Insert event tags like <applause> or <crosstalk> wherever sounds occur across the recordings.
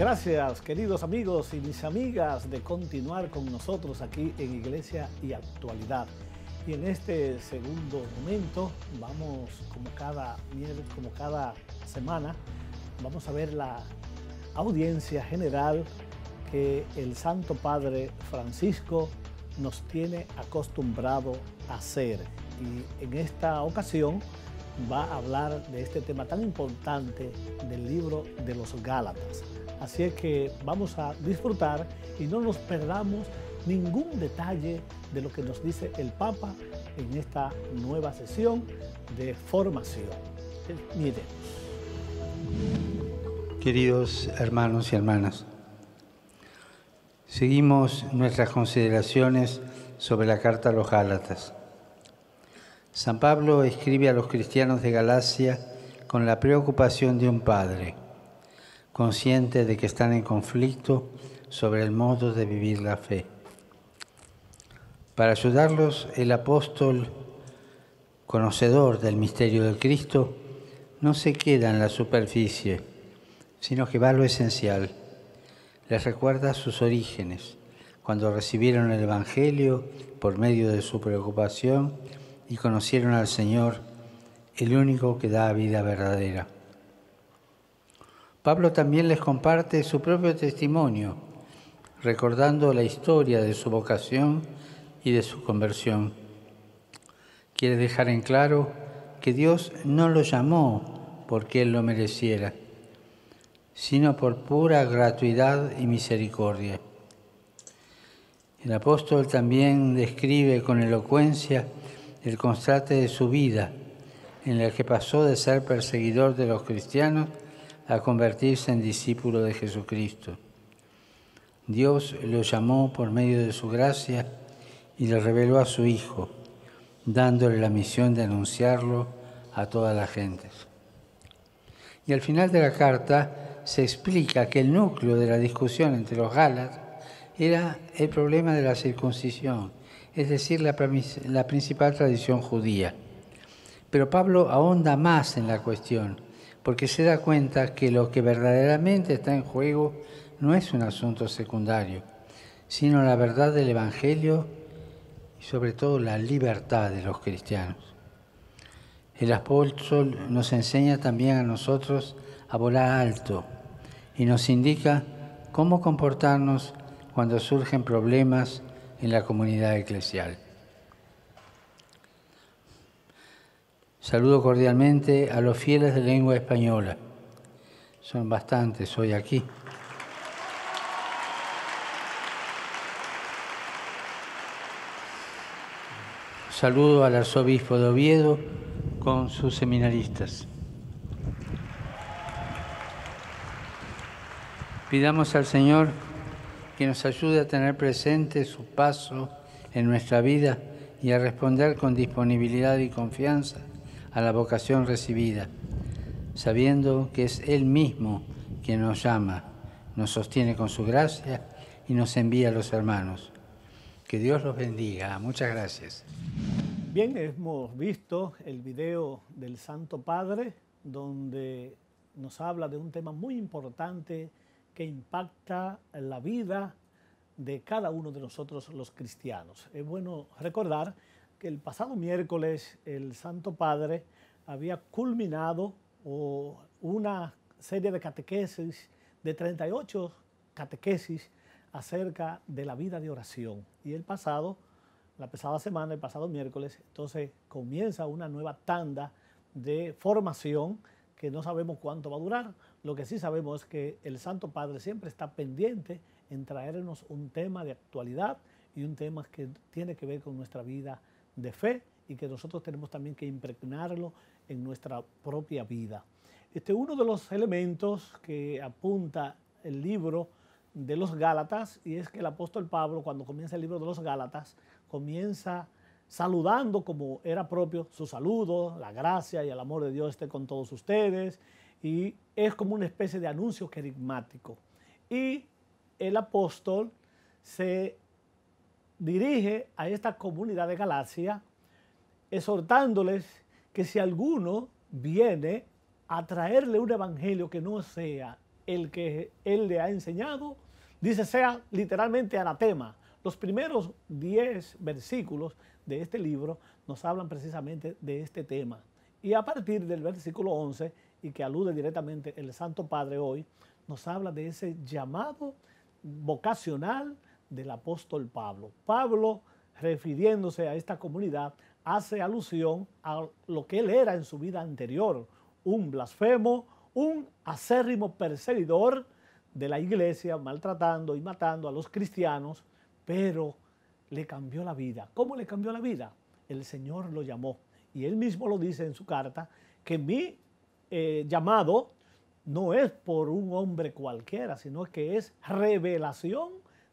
Gracias, queridos amigos y mis amigas, de continuar con nosotros aquí en Iglesia y Actualidad. Y en este segundo momento vamos, como cada, como cada semana, vamos a ver la audiencia general que el Santo Padre Francisco nos tiene acostumbrado a hacer. Y en esta ocasión va a hablar de este tema tan importante del libro de los Gálatas. Así es que vamos a disfrutar y no nos perdamos ningún detalle de lo que nos dice el Papa en esta nueva sesión de formación. Miremos. Queridos hermanos y hermanas, seguimos nuestras consideraciones sobre la carta a los Gálatas. San Pablo escribe a los cristianos de Galacia con la preocupación de un padre Consciente de que están en conflicto sobre el modo de vivir la fe. Para ayudarlos, el apóstol, conocedor del misterio del Cristo, no se queda en la superficie, sino que va a lo esencial. Les recuerda sus orígenes, cuando recibieron el Evangelio por medio de su preocupación y conocieron al Señor, el único que da vida verdadera. Pablo también les comparte su propio testimonio, recordando la historia de su vocación y de su conversión. Quiere dejar en claro que Dios no lo llamó porque Él lo mereciera, sino por pura gratuidad y misericordia. El apóstol también describe con elocuencia el constante de su vida, en la que pasó de ser perseguidor de los cristianos a convertirse en discípulo de Jesucristo. Dios lo llamó por medio de su gracia y le reveló a su Hijo, dándole la misión de anunciarlo a toda la gente. Y al final de la carta se explica que el núcleo de la discusión entre los Gálatas era el problema de la circuncisión, es decir, la, la principal tradición judía. Pero Pablo ahonda más en la cuestión porque se da cuenta que lo que verdaderamente está en juego no es un asunto secundario, sino la verdad del Evangelio y sobre todo la libertad de los cristianos. El apóstol nos enseña también a nosotros a volar alto y nos indica cómo comportarnos cuando surgen problemas en la comunidad eclesial. Saludo cordialmente a los fieles de lengua española. Son bastantes hoy aquí. Saludo al arzobispo de Oviedo con sus seminaristas. Pidamos al Señor que nos ayude a tener presente su paso en nuestra vida y a responder con disponibilidad y confianza a la vocación recibida, sabiendo que es Él mismo quien nos llama, nos sostiene con su gracia y nos envía a los hermanos. Que Dios los bendiga. Muchas gracias. Bien, hemos visto el video del Santo Padre donde nos habla de un tema muy importante que impacta la vida de cada uno de nosotros los cristianos. Es bueno recordar que el pasado miércoles el Santo Padre había culminado una serie de catequesis, de 38 catequesis acerca de la vida de oración. Y el pasado, la pasada semana, el pasado miércoles, entonces comienza una nueva tanda de formación que no sabemos cuánto va a durar. Lo que sí sabemos es que el Santo Padre siempre está pendiente en traernos un tema de actualidad y un tema que tiene que ver con nuestra vida de fe y que nosotros tenemos también que impregnarlo en nuestra propia vida. Este, uno de los elementos que apunta el libro de los Gálatas y es que el apóstol Pablo cuando comienza el libro de los Gálatas comienza saludando como era propio su saludo, la gracia y el amor de Dios esté con todos ustedes y es como una especie de anuncio querigmático. Y el apóstol se dirige a esta comunidad de Galacia, exhortándoles que si alguno viene a traerle un evangelio que no sea el que él le ha enseñado, dice sea literalmente anatema. Los primeros 10 versículos de este libro nos hablan precisamente de este tema. Y a partir del versículo 11, y que alude directamente el Santo Padre hoy, nos habla de ese llamado vocacional, del apóstol Pablo. Pablo, refiriéndose a esta comunidad, hace alusión a lo que él era en su vida anterior, un blasfemo, un acérrimo perseguidor de la iglesia, maltratando y matando a los cristianos, pero le cambió la vida. ¿Cómo le cambió la vida? El Señor lo llamó. Y él mismo lo dice en su carta, que mi eh, llamado no es por un hombre cualquiera, sino que es revelación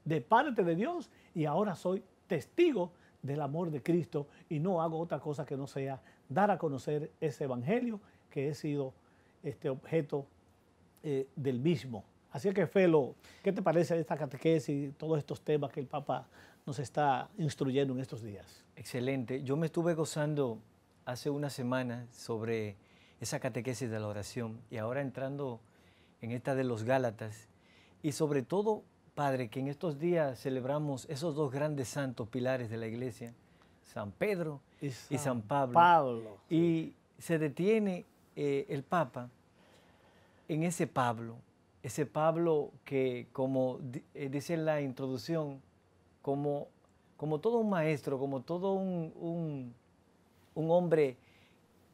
de parte de Dios y ahora soy testigo del amor de Cristo y no hago otra cosa que no sea dar a conocer ese evangelio que he sido este objeto eh, del mismo. Así que, Felo, ¿qué te parece esta catequesis y todos estos temas que el Papa nos está instruyendo en estos días? Excelente. Yo me estuve gozando hace una semana sobre esa catequesis de la oración y ahora entrando en esta de los Gálatas y sobre todo Padre, que en estos días celebramos esos dos grandes santos pilares de la iglesia, San Pedro y San, Pablo. Y se detiene eh, el Papa en ese Pablo, ese Pablo que, como eh, dice en la introducción, como, como todo un maestro, como todo un, un hombre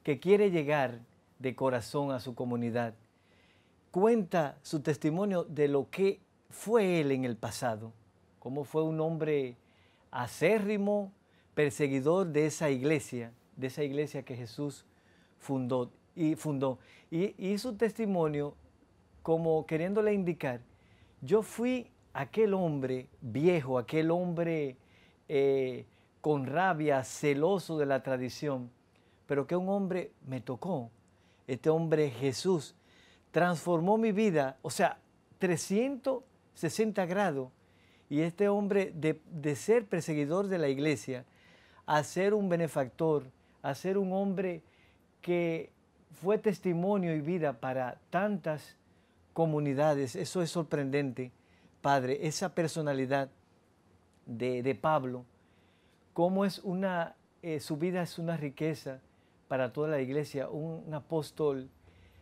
que quiere llegar de corazón a su comunidad, cuenta su testimonio de lo que fue él en el pasado, como fue un hombre acérrimo, perseguidor de esa iglesia, de esa iglesia que Jesús fundó y fundó. Y, su testimonio como queriéndole indicar, yo fui aquel hombre viejo, aquel hombre eh, con rabia, celoso de la tradición, pero que un hombre me tocó, este hombre Jesús, transformó mi vida, o sea, 300 60 grados. Y este hombre, de, ser perseguidor de la iglesia, a ser un benefactor, a ser un hombre que fue testimonio y vida para tantas comunidades. Eso es sorprendente, Padre, esa personalidad de, Pablo, cómo es una, eh, su vida es una riqueza para toda la iglesia, un apóstol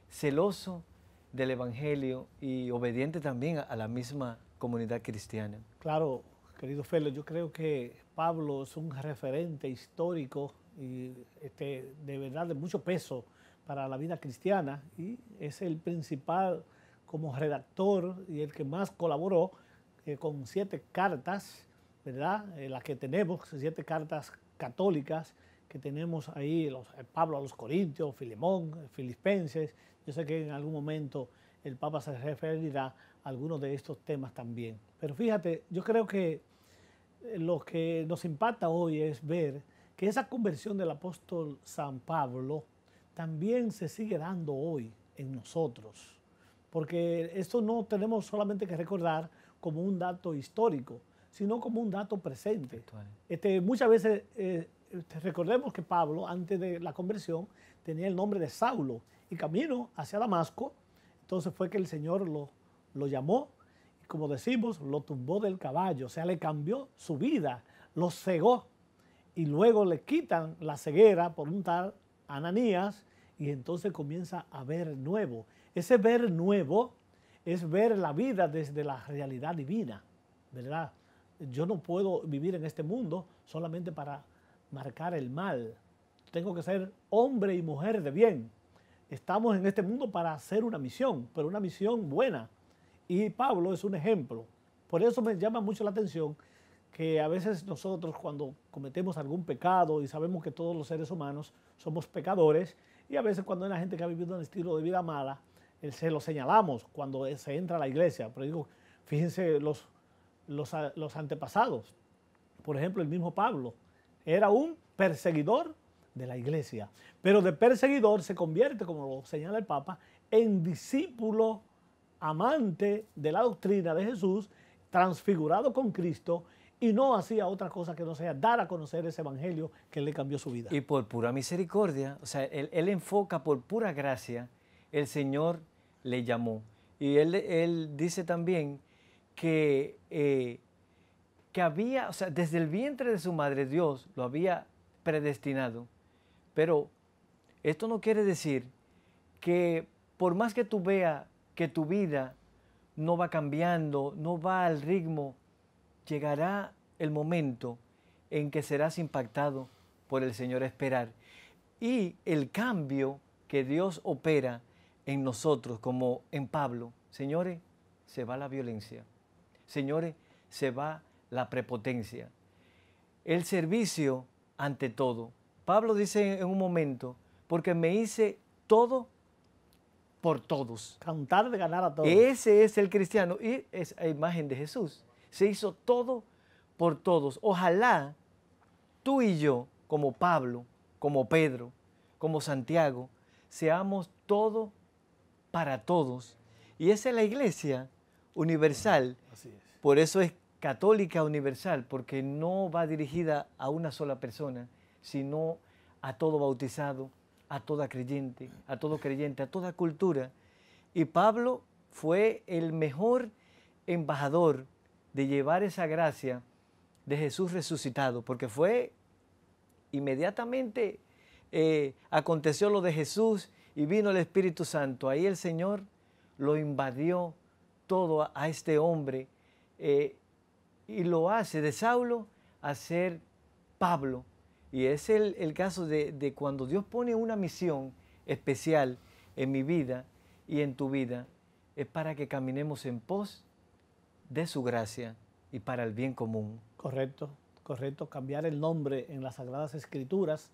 celoso del Evangelio y obediente también a la misma comunidad cristiana. Claro, querido Felo, yo creo que Pablo es un referente histórico y este, de verdad de mucho peso para la vida cristiana y es el principal como redactor y el que más colaboró eh, con siete cartas, ¿verdad? Eh, las que tenemos, siete cartas católicas que tenemos ahí, los, eh, Pablo a los Corintios, Filemón, eh, Filipenses. Yo sé que en algún momento el Papa se referirá a algunos de estos temas también. Pero fíjate, yo creo que eh, lo que nos impacta hoy es ver que esa conversión del apóstol San Pablo también se sigue dando hoy en nosotros. Porque esto no tenemos solamente que recordar como un dato histórico, sino como un dato presente. Este, muchas veces recordemos que Pablo, antes de la conversión, tenía el nombre de Saulo y camino hacia Damasco. Entonces fue que el Señor lo, lo llamó y como decimos, lo tumbó del caballo, o sea, le cambió su vida, lo cegó y luego le quitan la ceguera por un tal Ananías y entonces comienza a ver nuevo. Ese ver nuevo es ver la vida desde la realidad divina, ¿verdad? Yo no puedo vivir en este mundo solamente para marcar el mal. Tengo que ser hombre y mujer de bien. Estamos en este mundo para hacer una misión, pero una misión buena. Y Pablo es un ejemplo. Por eso me llama mucho la atención que a veces nosotros cuando cometemos algún pecado y sabemos que todos los seres humanos somos pecadores, y a veces cuando hay una gente que ha vivido un estilo de vida mala, eh, se lo señalamos cuando eh, se entra a la iglesia. Pero digo, fíjense los, los, los antepasados. Por ejemplo, el mismo Pablo era un perseguidor de la iglesia, pero de perseguidor se convierte, como lo señala el Papa, en discípulo amante de la doctrina de Jesús, transfigurado con Cristo y no hacía otra cosa que no sea dar a conocer ese evangelio que le cambió su vida. Y por pura misericordia, o sea, él, enfoca por pura gracia, el Señor le llamó. Y él, él dice también que eh, que había, o sea, desde el vientre de su madre Dios lo había predestinado. Pero esto no quiere decir que por más que tú veas que tu vida no va cambiando, no va al ritmo, llegará el momento en que serás impactado por el Señor a esperar. Y el cambio que Dios opera en nosotros, como en Pablo, señores, se va la violencia. Señores, se va la prepotencia. El servicio ante todo. Pablo dice en un momento, porque me hice todo por todos. Cantar de ganar a todos. Ese es el cristiano y es la imagen de Jesús. Se hizo todo por todos. Ojalá tú y yo, como Pablo, como Pedro, como Santiago, seamos todo para todos. Y esa es la iglesia universal. Por eso es católica universal, porque no va dirigida a una sola persona, sino a todo bautizado, a toda creyente, a todo creyente, a toda cultura. Y Pablo fue el mejor embajador de llevar esa gracia de Jesús resucitado, porque fue inmediatamente eh, aconteció lo de Jesús y vino el Espíritu Santo. Ahí el Señor lo invadió todo a, este hombre. Eh, y lo hace de Saulo a ser Pablo. Y es el, caso de, de, cuando Dios pone una misión especial en mi vida y en tu vida, es para que caminemos en pos de su gracia y para el bien común. Correcto, correcto. Cambiar el nombre en las Sagradas Escrituras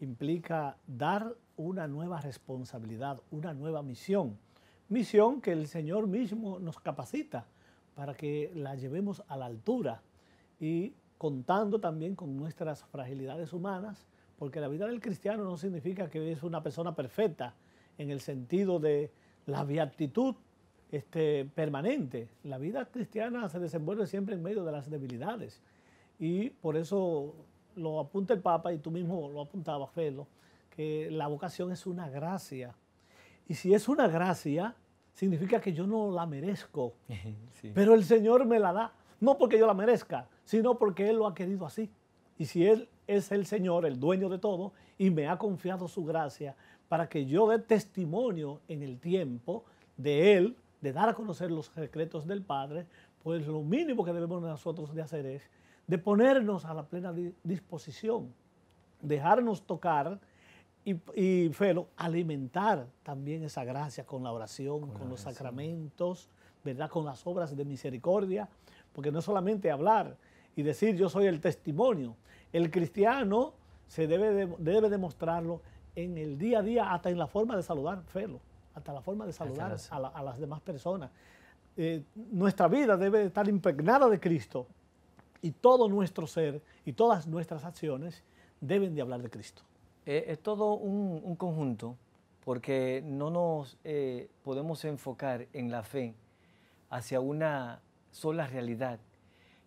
implica dar una nueva responsabilidad, una nueva misión. Misión que el Señor mismo nos capacita para que la llevemos a la altura y contando también con nuestras fragilidades humanas, porque la vida del cristiano no significa que es una persona perfecta en el sentido de la beatitud este, permanente. La vida cristiana se desenvuelve siempre en medio de las debilidades y por eso lo apunta el Papa y tú mismo lo apuntabas, Felo, que la vocación es una gracia. Y si es una gracia, significa que yo no la merezco, <laughs> pero el Señor me la da, no porque yo la merezca, sino porque Él lo ha querido así. Y si Él es el Señor, el dueño de todo, y me ha confiado su gracia para que yo dé testimonio en el tiempo de Él, de dar a conocer los secretos del Padre, pues lo mínimo que debemos nosotros de hacer es de ponernos a la plena disposición, dejarnos tocar y, Felo, alimentar también esa gracia con la oración, con, los sacramentos, ¿verdad? Con las obras de misericordia, porque no es solamente hablar y decir yo soy el testimonio. El cristiano se debe, debe demostrarlo en el día a día, hasta en la forma de saludar, Felo, hasta la forma de saludar a, las demás personas. Eh, nuestra vida debe estar impregnada de Cristo y todo nuestro ser y todas nuestras acciones deben de hablar de Cristo. Eh, es todo un, conjunto, porque no nos eh, podemos enfocar en la fe hacia una sola realidad.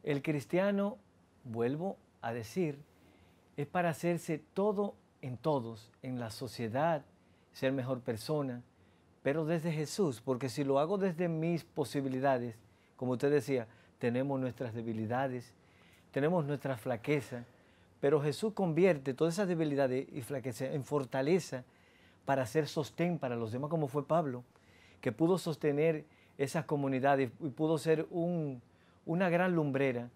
El cristiano, vuelvo a decir, es para hacerse todo en todos, en la sociedad, ser mejor persona, pero desde Jesús, porque si lo hago desde mis posibilidades, como usted decía, tenemos nuestras debilidades, tenemos nuestra flaqueza, pero Jesús convierte todas esas debilidades y flaqueza en fortaleza para ser sostén para los demás, como fue Pablo, que pudo sostener esas comunidades y pudo ser una gran lumbrera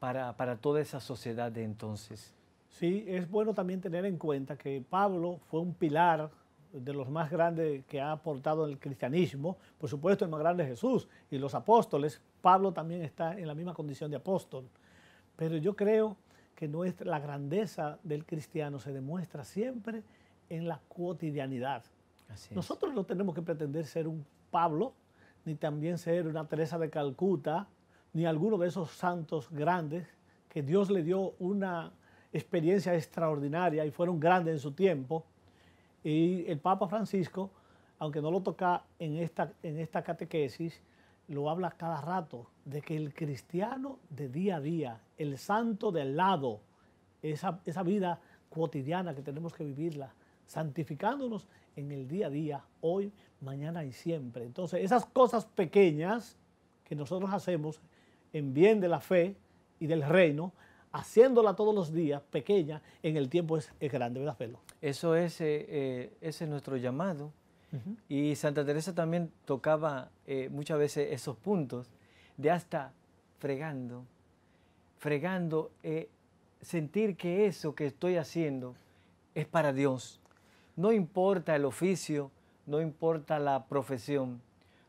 para, para toda esa sociedad de entonces. Sí, es bueno también tener en cuenta que Pablo fue un pilar de los más grandes que ha aportado el cristianismo, por supuesto el más grande es Jesús y los apóstoles, Pablo también está en la misma condición de apóstol, pero yo creo que la grandeza del cristiano se demuestra siempre en la cotidianidad. Nosotros no tenemos que pretender ser un Pablo, ni también ser una Teresa de Calcuta, ni alguno de esos santos grandes que Dios le dio una experiencia extraordinaria y fueron grandes en su tiempo. Y el Papa Francisco, aunque no lo toca en esta, en esta catequesis, lo habla cada rato de que el cristiano de día a día, el santo del lado, esa, esa vida cotidiana que tenemos que vivirla, santificándonos en el día a día, hoy, mañana y siempre. Entonces, esas cosas pequeñas que nosotros hacemos en bien de la fe y del reino, haciéndola todos los días, pequeña, en el tiempo es, grande, ¿verdad, Felo? Eso es, eh, eh, es nuestro llamado. Y Santa Teresa también tocaba eh, muchas veces esos puntos de hasta fregando, fregando, y eh, sentir que eso que estoy haciendo es para Dios. No importa el oficio, no importa la profesión,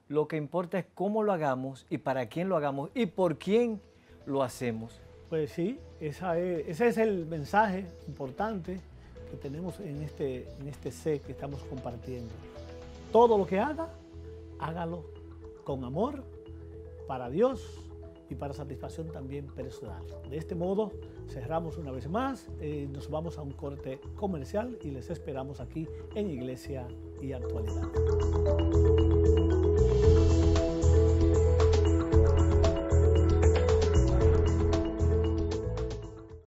lo que importa es cómo lo hagamos y para quién lo hagamos y por quién lo hacemos. Pues sí, ese es el mensaje importante que tenemos en este, en este set que estamos compartiendo. Todo lo que haga, hágalo con amor para Dios y para satisfacción también personal. De este modo cerramos una vez más, eh, nos vamos a un corte comercial y les esperamos aquí en Iglesia y Actualidad.